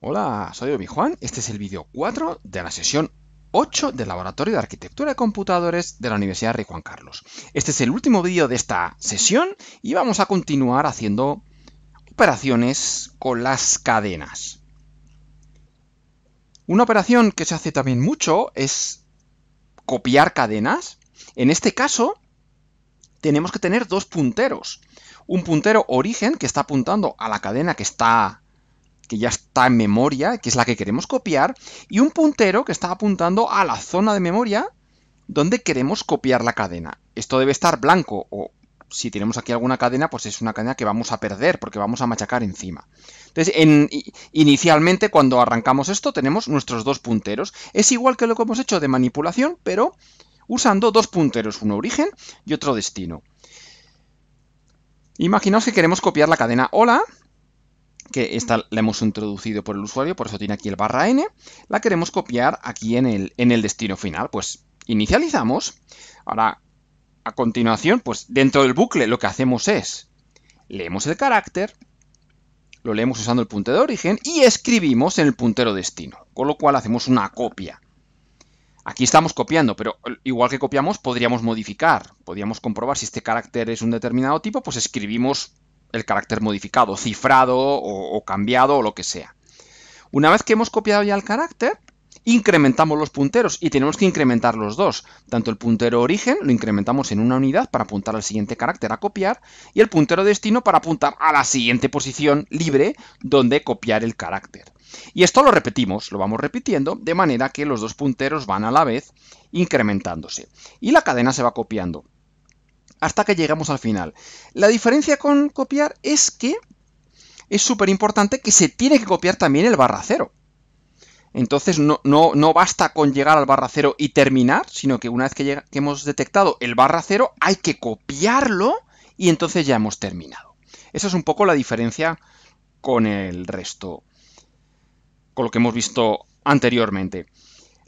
Hola, soy Obi-Juan, este es el vídeo 4 de la sesión 8 del Laboratorio de Arquitectura de Computadores de la Universidad Rey Juan Carlos. Este es el último vídeo de esta sesión y vamos a continuar haciendo operaciones con las cadenas. Una operación que se hace también mucho es copiar cadenas. En este caso, tenemos que tener dos punteros. Un puntero origen que está apuntando a la cadena que está que ya está en memoria, que es la que queremos copiar, y un puntero que está apuntando a la zona de memoria donde queremos copiar la cadena. Esto debe estar blanco, o si tenemos aquí alguna cadena, pues es una cadena que vamos a perder, porque vamos a machacar encima. Entonces, inicialmente, cuando arrancamos esto, tenemos nuestros dos punteros. Es igual que lo que hemos hecho de manipulación, pero usando dos punteros, uno origen y otro destino. Imaginaos que queremos copiar la cadena hola que esta la hemos introducido por el usuario, por eso tiene aquí el barra n, la queremos copiar aquí en el, en el destino final. Pues inicializamos. Ahora, a continuación, pues dentro del bucle lo que hacemos es, leemos el carácter, lo leemos usando el puntero de origen y escribimos en el puntero destino, con lo cual hacemos una copia. Aquí estamos copiando, pero igual que copiamos, podríamos modificar. Podríamos comprobar si este carácter es un determinado tipo, pues escribimos el carácter modificado, cifrado o, cambiado o lo que sea. Una vez que hemos copiado ya el carácter, incrementamos los punteros y tenemos que incrementar los dos. Tanto el puntero origen lo incrementamos en una unidad para apuntar al siguiente carácter a copiar y el puntero destino para apuntar a la siguiente posición libre donde copiar el carácter. Y esto lo repetimos, lo vamos repitiendo, de manera que los dos punteros van a la vez incrementándose. Y la cadena se va copiando hasta que llegamos al final. La diferencia con copiar es que es súper importante que se tiene que copiar también el barra cero. Entonces no, no, basta con llegar al barra cero y terminar, sino que una vez que, que hemos detectado el barra cero hay que copiarlo y entonces ya hemos terminado. Esa es un poco la diferencia con el resto, con lo que hemos visto anteriormente.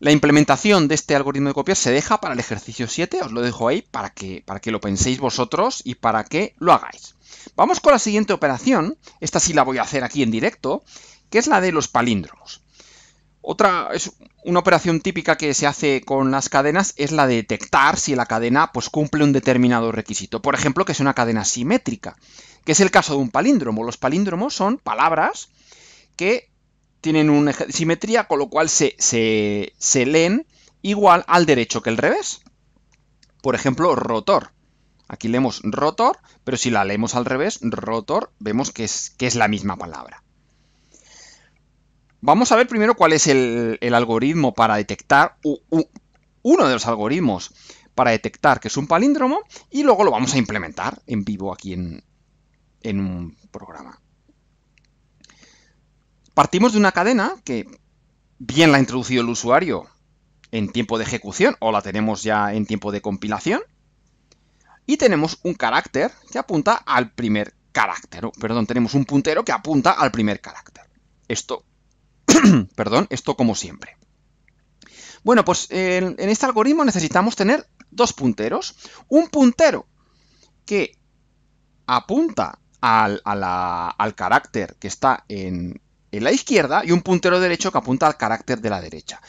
La implementación de este algoritmo de copiar se deja para el ejercicio 7, os lo dejo ahí para que, para que lo penséis vosotros y para que lo hagáis. Vamos con la siguiente operación, esta sí la voy a hacer aquí en directo, que es la de los palíndromos. Otra es una operación típica que se hace con las cadenas es la de detectar si la cadena pues, cumple un determinado requisito. Por ejemplo, que es una cadena simétrica, que es el caso de un palíndromo. Los palíndromos son palabras que tienen una simetría, con lo cual se, leen igual al derecho que el revés. Por ejemplo, rotor. Aquí leemos rotor, pero si la leemos al revés, rotor, vemos que es, que es la misma palabra. Vamos a ver primero cuál es el, algoritmo para detectar, uno de los algoritmos para detectar que es un palíndromo, y luego lo vamos a implementar en vivo aquí en, en un programa. Partimos de una cadena que bien la ha introducido el usuario en tiempo de ejecución o la tenemos ya en tiempo de compilación. Y tenemos un carácter que apunta al primer carácter. perdón, tenemos un puntero que apunta al primer carácter. Esto, perdón, esto como siempre. Bueno, pues en, este algoritmo necesitamos tener dos punteros. Un puntero que apunta al carácter que está en, en la izquierda y un puntero derecho que apunta al carácter de la derecha.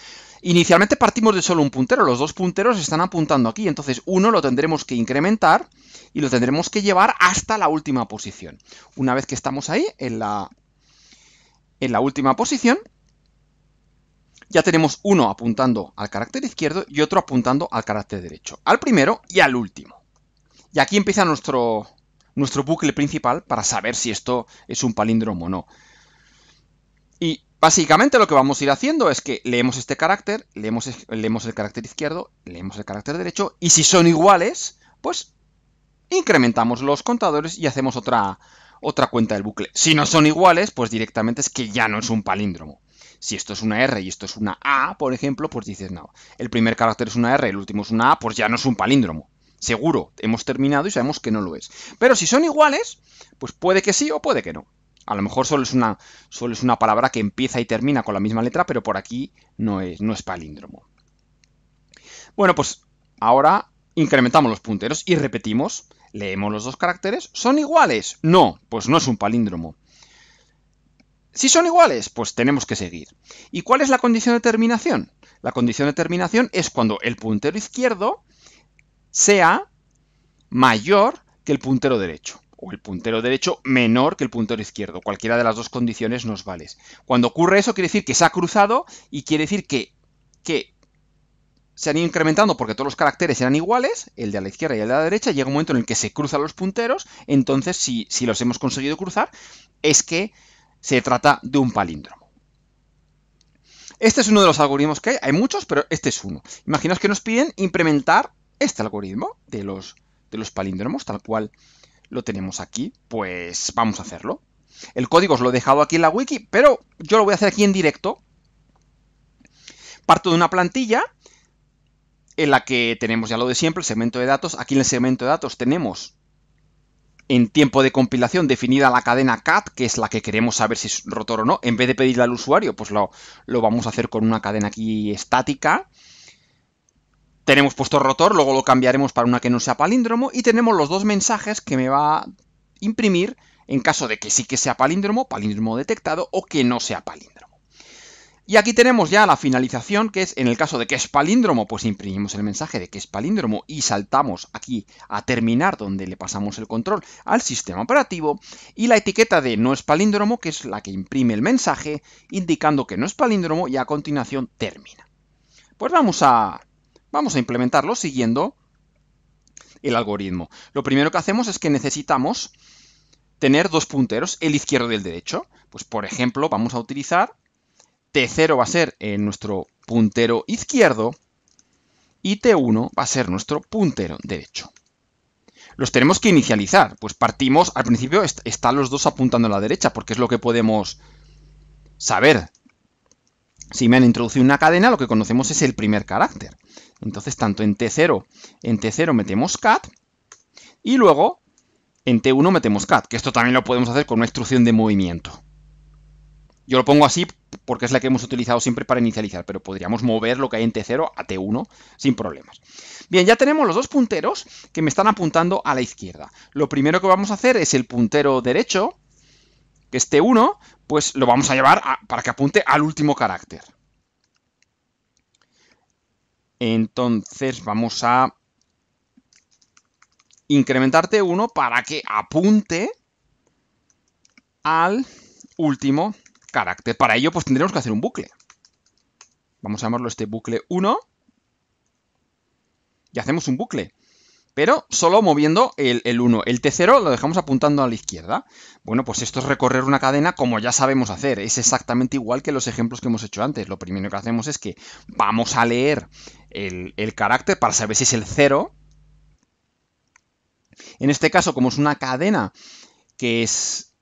Inicialmente partimos de solo un puntero, los dos punteros están apuntando aquí, entonces uno lo tendremos que incrementar y lo tendremos que llevar hasta la última posición. Una vez que estamos ahí, en la, en la última posición, ya tenemos uno apuntando al carácter izquierdo y otro apuntando al carácter derecho, al primero y al último. Y aquí empieza nuestro, nuestro bucle principal para saber si esto es un palíndromo o no. Básicamente lo que vamos a ir haciendo es que leemos este carácter, leemos, el carácter izquierdo, leemos el carácter derecho, y si son iguales, pues incrementamos los contadores y hacemos otra, otra cuenta del bucle. Si no son iguales, pues directamente es que ya no es un palíndromo. Si esto es una R y esto es una A, por ejemplo, pues dices, no, el primer carácter es una R, y el último es una A, pues ya no es un palíndromo. Seguro, hemos terminado y sabemos que no lo es. Pero si son iguales, pues puede que sí o puede que no. A lo mejor solo es, una, solo es una palabra que empieza y termina con la misma letra, pero por aquí no es, no es palíndromo. Bueno, pues ahora incrementamos los punteros y repetimos. Leemos los dos caracteres. ¿Son iguales? No, pues no es un palíndromo. Si son iguales, pues tenemos que seguir. ¿Y cuál es la condición de terminación? La condición de terminación es cuando el puntero izquierdo sea mayor que el puntero derecho o el puntero derecho menor que el puntero izquierdo. Cualquiera de las dos condiciones nos vale. Cuando ocurre eso quiere decir que se ha cruzado y quiere decir que, se han ido incrementando porque todos los caracteres eran iguales, el de a la izquierda y el de la derecha, llega un momento en el que se cruzan los punteros, entonces si, los hemos conseguido cruzar es que se trata de un palíndromo. Este es uno de los algoritmos que hay, hay muchos, pero este es uno. Imaginaos que nos piden implementar este algoritmo de los palíndromos, tal cual lo tenemos aquí, pues vamos a hacerlo. El código os lo he dejado aquí en la wiki, pero yo lo voy a hacer aquí en directo. Parto de una plantilla en la que tenemos ya lo de siempre, el segmento de datos. Aquí en el segmento de datos tenemos en tiempo de compilación definida la cadena cat, que es la que queremos saber si es rotor o no. En vez de pedirle al usuario, pues lo, lo vamos a hacer con una cadena aquí estática. Tenemos puesto rotor, luego lo cambiaremos para una que no sea palíndromo y tenemos los dos mensajes que me va a imprimir en caso de que sí que sea palíndromo, palíndromo detectado o que no sea palíndromo. Y aquí tenemos ya la finalización, que es en el caso de que es palíndromo, pues imprimimos el mensaje de que es palíndromo y saltamos aquí a terminar donde le pasamos el control al sistema operativo y la etiqueta de no es palíndromo, que es la que imprime el mensaje indicando que no es palíndromo y a continuación termina. Pues vamos a Vamos a implementarlo siguiendo el algoritmo. Lo primero que hacemos es que necesitamos tener dos punteros, el izquierdo y el derecho. Pues por ejemplo, vamos a utilizar T0 va a ser nuestro puntero izquierdo y T1 va a ser nuestro puntero derecho. Los tenemos que inicializar, pues partimos, al principio están los dos apuntando a la derecha, porque es lo que podemos saber. Si me han introducido una cadena, lo que conocemos es el primer carácter. Entonces, tanto en T0, en T0 metemos cat y luego en T1 metemos cat, que esto también lo podemos hacer con una instrucción de movimiento. Yo lo pongo así porque es la que hemos utilizado siempre para inicializar, pero podríamos mover lo que hay en T0 a T1 sin problemas. Bien, ya tenemos los dos punteros que me están apuntando a la izquierda. Lo primero que vamos a hacer es el puntero derecho, que es T1, pues lo vamos a llevar para que apunte al último carácter. Entonces vamos a incrementarte uno para que apunte al último carácter. Para ello pues tendremos que hacer un bucle. Vamos a llamarlo este bucle 1 y hacemos un bucle. Pero solo moviendo el, el 1. El T0 lo dejamos apuntando a la izquierda. Bueno, pues esto es recorrer una cadena como ya sabemos hacer. Es exactamente igual que los ejemplos que hemos hecho antes. Lo primero que hacemos es que vamos a leer el, carácter para saber si es el 0. En este caso, como es una cadena que es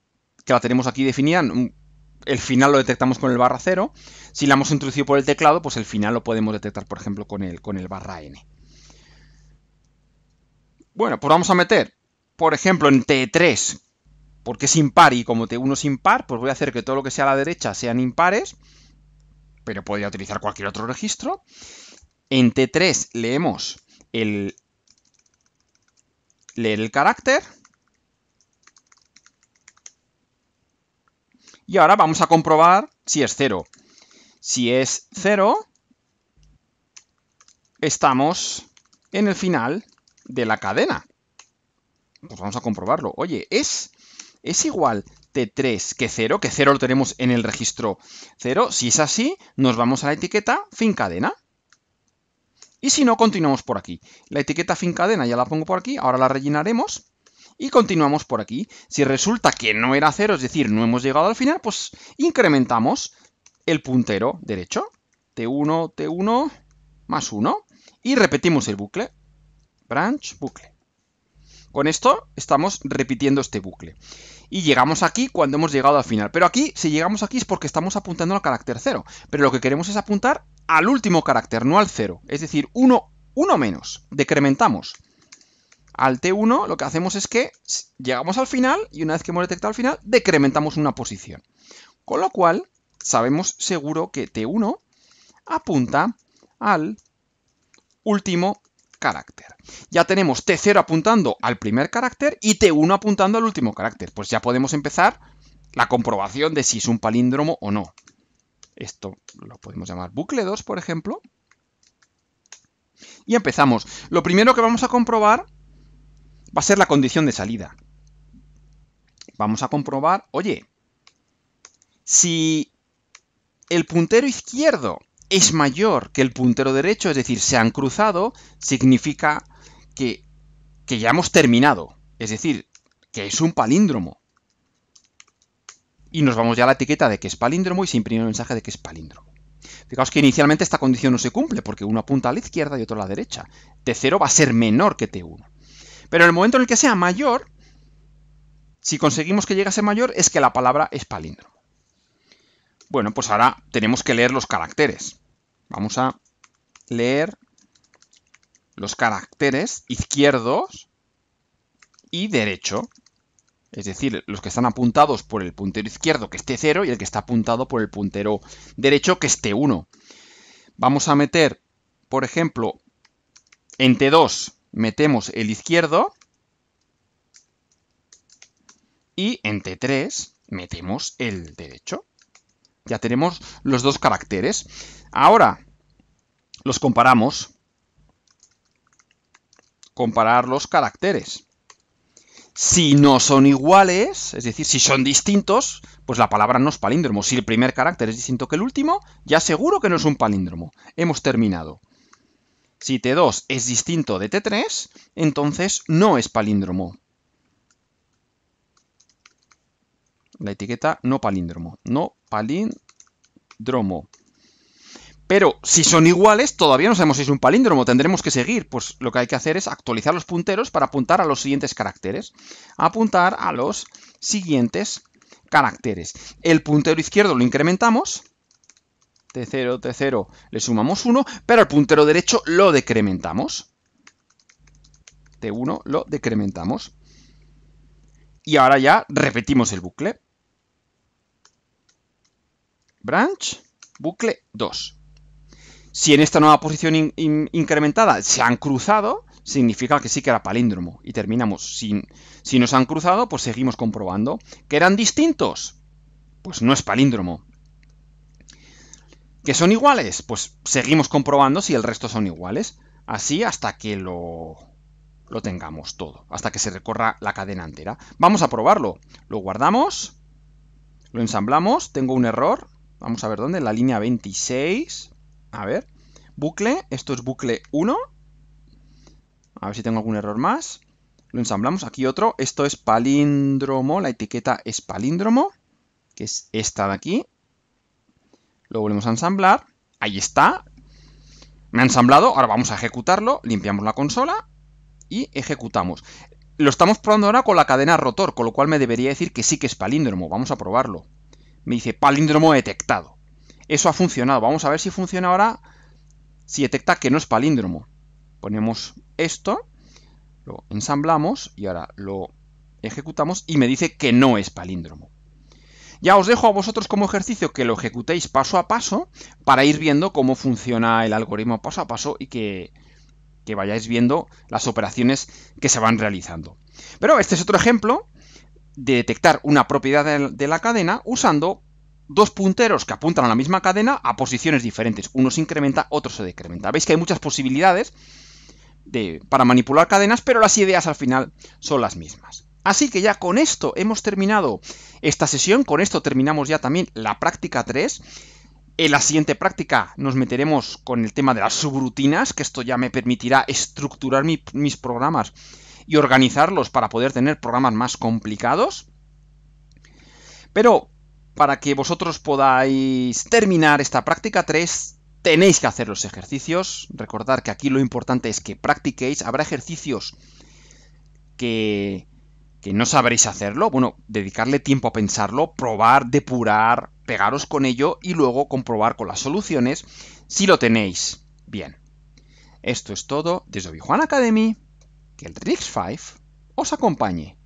que la tenemos aquí definida, el final lo detectamos con el barra 0. Si la hemos introducido por el teclado, pues el final lo podemos detectar, por ejemplo, con el, con el barra n. Bueno, pues vamos a meter, por ejemplo, en T3, porque es impar y como T1 es impar, pues voy a hacer que todo lo que sea a la derecha sean impares, pero podría utilizar cualquier otro registro. En T3 leemos el carácter. Y ahora vamos a comprobar si es cero. Si es 0, estamos en el final de la cadena. Pues vamos a comprobarlo. Oye, es, es igual T3 que 0, que 0 lo tenemos en el registro 0. Si es así, nos vamos a la etiqueta fin cadena. Y si no, continuamos por aquí. La etiqueta fin cadena ya la pongo por aquí, ahora la rellenaremos y continuamos por aquí. Si resulta que no era cero, es decir, no hemos llegado al final, pues incrementamos el puntero derecho. T1, T1, más 1. Y repetimos el bucle. Branch, bucle. Con esto estamos repitiendo este bucle. Y llegamos aquí cuando hemos llegado al final. Pero aquí, si llegamos aquí es porque estamos apuntando al carácter cero. Pero lo que queremos es apuntar al último carácter, no al 0. Es decir, 1, menos. Decrementamos. Al T1 lo que hacemos es que llegamos al final y una vez que hemos detectado el final, decrementamos una posición. Con lo cual, sabemos seguro que T1 apunta al último carácter. Ya tenemos T0 apuntando al primer carácter y T1 apuntando al último carácter. Pues ya podemos empezar la comprobación de si es un palíndromo o no. Esto lo podemos llamar bucle 2, por ejemplo. Y empezamos. Lo primero que vamos a comprobar va a ser la condición de salida. Vamos a comprobar, oye, si el puntero izquierdo es mayor que el puntero derecho, es decir, se han cruzado, significa que, que ya hemos terminado. Es decir, que es un palíndromo y nos vamos ya a la etiqueta de que es palíndromo y se imprime el mensaje de que es palíndromo. Fijaos que inicialmente esta condición no se cumple porque uno apunta a la izquierda y otro a la derecha. T0 va a ser menor que T1. Pero en el momento en el que sea mayor, si conseguimos que llegue a ser mayor, es que la palabra es palíndromo. Bueno, pues ahora tenemos que leer los caracteres. Vamos a leer los caracteres izquierdos y derecho es decir, los que están apuntados por el puntero izquierdo que esté 0 y el que está apuntado por el puntero derecho que esté 1. Vamos a meter, por ejemplo, en T2 metemos el izquierdo y en T3 metemos el derecho. Ya tenemos los dos caracteres. Ahora los comparamos. Comparar los caracteres. Si no son iguales, es decir, si son distintos, pues la palabra no es palíndromo. Si el primer carácter es distinto que el último, ya seguro que no es un palíndromo. Hemos terminado. Si T2 es distinto de T3, entonces no es palíndromo. La etiqueta no palíndromo. No palíndromo. Pero si son iguales, todavía no sabemos si es un palíndromo, tendremos que seguir. Pues lo que hay que hacer es actualizar los punteros para apuntar a los siguientes caracteres. Apuntar a los siguientes caracteres. El puntero izquierdo lo incrementamos. T0, T0 le sumamos 1, pero el puntero derecho lo decrementamos. T1 lo decrementamos. Y ahora ya repetimos el bucle. Branch, bucle 2. Si en esta nueva posición incrementada se han cruzado, significa que sí que era palíndromo. Y terminamos Si Si nos han cruzado, pues seguimos comprobando. ¿Que eran distintos? Pues no es palíndromo. ¿Que son iguales? Pues seguimos comprobando si el resto son iguales. Así hasta que lo, lo tengamos todo, hasta que se recorra la cadena entera. Vamos a probarlo. Lo guardamos, lo ensamblamos, tengo un error. Vamos a ver dónde, en la línea 26. A ver, bucle, esto es bucle 1. A ver si tengo algún error más. Lo ensamblamos, aquí otro. Esto es palíndromo, la etiqueta es palíndromo, que es esta de aquí. Lo volvemos a ensamblar. Ahí está. Me ha ensamblado, ahora vamos a ejecutarlo. Limpiamos la consola y ejecutamos. Lo estamos probando ahora con la cadena rotor, con lo cual me debería decir que sí que es palíndromo. Vamos a probarlo. Me dice palíndromo detectado. Eso ha funcionado. Vamos a ver si funciona ahora, si detecta que no es palíndromo. Ponemos esto, lo ensamblamos y ahora lo ejecutamos y me dice que no es palíndromo. Ya os dejo a vosotros como ejercicio que lo ejecutéis paso a paso para ir viendo cómo funciona el algoritmo paso a paso y que, vayáis viendo las operaciones que se van realizando. Pero este es otro ejemplo de detectar una propiedad de la cadena usando dos punteros que apuntan a la misma cadena a posiciones diferentes. Uno se incrementa, otro se decrementa. Veis que hay muchas posibilidades de, para manipular cadenas, pero las ideas al final son las mismas. Así que ya con esto hemos terminado esta sesión, con esto terminamos ya también la práctica 3. En la siguiente práctica nos meteremos con el tema de las subrutinas, que esto ya me permitirá estructurar mis programas y organizarlos para poder tener programas más complicados. Pero para que vosotros podáis terminar esta práctica 3, tenéis que hacer los ejercicios. Recordad que aquí lo importante es que practiquéis. Habrá ejercicios que, que no sabréis hacerlo. Bueno, dedicarle tiempo a pensarlo, probar, depurar, pegaros con ello y luego comprobar con las soluciones si lo tenéis. Bien. Esto es todo desde Obi Academy. Que el Trix 5 os acompañe.